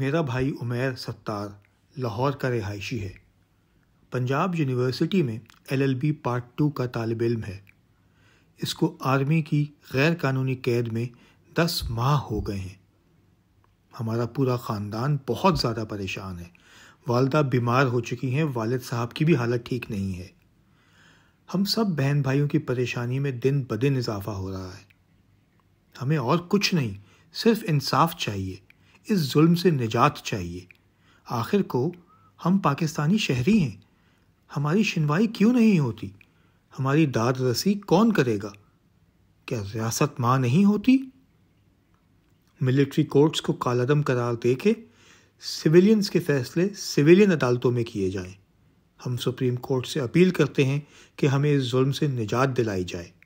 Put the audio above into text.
मेरा भाई उमेर सत्तार लाहौर का रिहायशी है पंजाब यूनिवर्सिटी में एलएलबी पार्ट टू का तालब इम है इसको आर्मी की गैर कानूनी कैद में दस माह हो गए हैं हमारा पूरा ख़ानदान बहुत ज़्यादा परेशान है वालदा बीमार हो चुकी हैं वालद साहब की भी हालत ठीक नहीं है हम सब बहन भाइयों की परेशानी में दिन ब दिन इजाफा हो रहा है हमें और कुछ नहीं सिर्फ इंसाफ चाहिए इस जुल्म से निजात चाहिए आखिर को हम पाकिस्तानी शहरी हैं हमारी सुनवाई क्यों नहीं होती हमारी दाद रसी कौन करेगा क्या रियासत माँ नहीं होती मिलिट्री कोर्ट्स को कालादम करार दे के सिविलियंस के फैसले सिविलियन अदालतों में किए जाएं। हम सुप्रीम कोर्ट से अपील करते हैं कि हमें इस जुल्म से निजात दिलाई जाए